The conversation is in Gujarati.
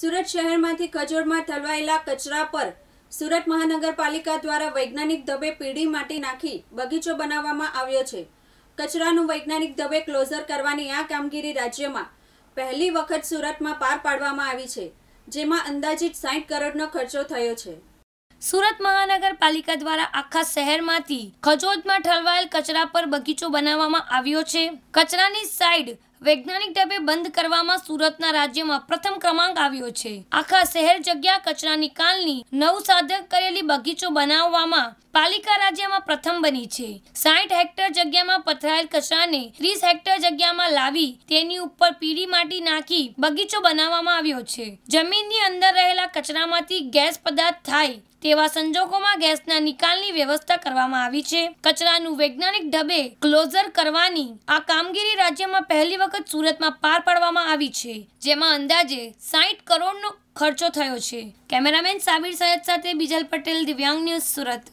સુરત શહેરમાંથી કચોડમાં ઠલવાયેલા કચરા પર સુરત મહાનગરપાલિકા દ્વારા વૈજ્ઞાનિક ધબે પીડી માટી નાખી બગીચો બનાવવામાં આવ્યો છે કચરાનું વૈજ્ઞાનિક ધબે ક્લોઝર કરવાની આ કામગીરી રાજ્યમાં પહેલી વખત સુરતમાં પાર પાડવામાં આવી છે જેમાં અંદાજિત સાઠ કરોડનો ખર્ચો થયો છે સુરત મહાનગરપાલિકા દ્વારા આખા શહેરમાંથી ખજોદમાં ઠલવાયેલ કચરા પર બગીચો બનાવવામાં આવ્યો છે કચરાની સાઈડ વૈજ્ઞાનિક ઢબે બંધ કરવામાં સુરતના રાજ્યમાં પ્રથમ ક્રમાંક આવ્યો છે આખા શહેર જગ્યા કચરાની કાલની નવ સાધક કરેલી બગીચો બનાવવામાં પાલિકા રાજ્યમાં પ્રથમ બની છે સાઠ હેક્ટર જગ્યામાં પથરાયેલ કચરાને ત્રીસ હેક્ટર જગ્યામાં લાવી તેની ઉપર પીળી માટી નાખી બગીચો બનાવવામાં આવ્યો છે જમીનની અંદર રહેલા કચરામાંથી ગેસ પદાર્થ થાય તેવા સંજોગોમાં ગેસના નિકાલની વ્યવસ્થા કરવામાં આવી છે કચરાનું વૈજ્ઞાનિક ઢબે ક્લોઝર કરવાની આ કામગીરી રાજ્યમાં પહેલી વખત સુરતમાં પાર પાડવામાં આવી છે જેમાં અંદાજે સાહીઠ કરોડનો ખર્ચો થયો છે કેમેરામેન સાબિર સૈયદ સાથે બિજલ પટેલ દિવ્યાંગ ન્યૂઝ સુરત